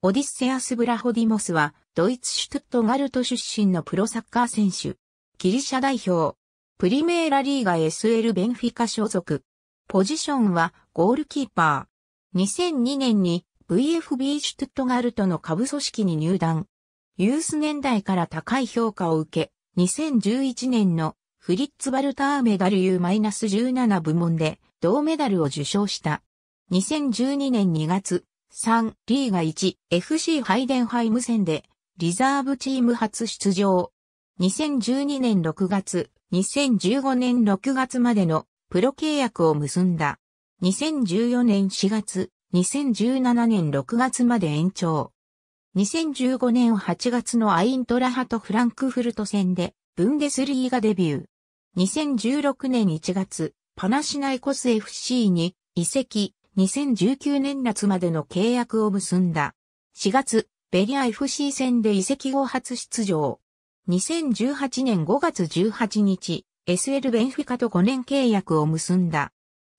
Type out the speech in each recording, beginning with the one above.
オディッセアス・ブラホディモスは、ドイツシュトゥットガルト出身のプロサッカー選手。ギリシャ代表。プリメーラリーガ SL ベンフィカ所属。ポジションはゴールキーパー。2002年に VFB シュトゥットガルトの下部組織に入団。ユース年代から高い評価を受け、2011年のフリッツ・バルターメダル U-17 部門で銅メダルを受賞した。2012年2月、3、リーガ1、FC ハイデンハイム戦で、リザーブチーム初出場。2012年6月、2015年6月までのプロ契約を結んだ。2014年4月、2017年6月まで延長。2015年8月のアイントラハとフランクフルト戦で、ブンデスリーガデビュー。2016年1月、パナシナイコス FC に移籍、2019年夏までの契約を結んだ。4月、ベリア FC 戦で移籍後初出場。2018年5月18日、SL ベンフィカと5年契約を結んだ。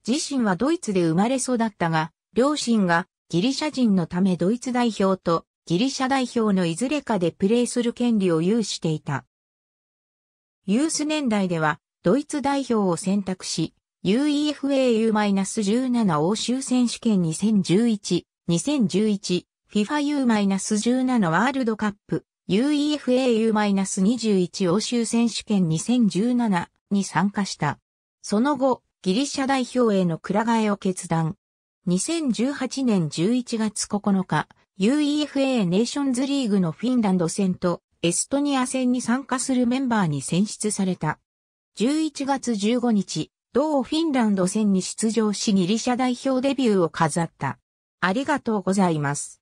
自身はドイツで生まれ育ったが、両親がギリシャ人のためドイツ代表とギリシャ代表のいずれかでプレーする権利を有していた。ユース年代ではドイツ代表を選択し、UEFA U-17 欧州選手権2011-2011 FIFA U-17 ワールドカップ UEFA U-21 欧州選手権2017に参加した。その後、ギリシャ代表へのくら替えを決断。2018年11月9日、UEFA ネーションズリーグのフィンランド戦とエストニア戦に参加するメンバーに選出された。11月15日、同フィンランド戦に出場しギリシャ代表デビューを飾った。ありがとうございます。